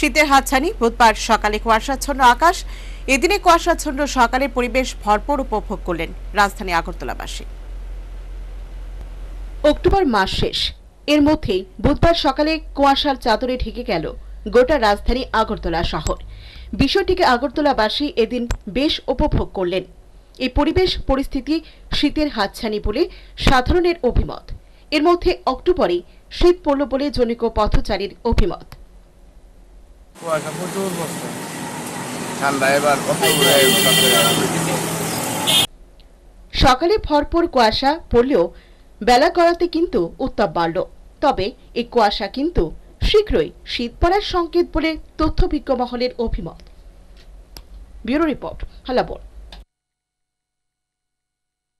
শীতের হাতছানি বুধবার সকালে কুয়াশাচ্ছন্ন আকাশ এদিনে কুয়াশাচ্ছন্ন সকালে পরিবেশ ভরপুর উপভোগ করলেন রাজধানী আগরতলাবাসী অক্টোবর মাস শেষ এর মধ্যেই বুধবার সকালে কুয়াশার চাদরে ঢেকে গেল গোটা রাজধানী আগরতলা শহর বিষয়টিকে আগরতলাবাসী এদিন বেশ উপভোগ করলেন এই পরিবেশ পরিস্থিতি শীতের হাতছানি বলে সাধারণের অভিমত এর মধ্যে অক্টোবরে শীত পড়ল বলে জনিক পথচারীর অভিমত কুয়াশা প্রচুর ঠান্ডা এবার সকালে ভরপুর কুয়াশা পড়লেও বেলা করাতে কিন্তু উত্তাপ বাড়ল তবে এই কুয়াশা কিন্তু শীঘ্রই শীত পড়ার সংকেত বলে তথ্যভিজ্ঞ মহলের অভিমত ব্যুরো রিপোর্ট হালাবোর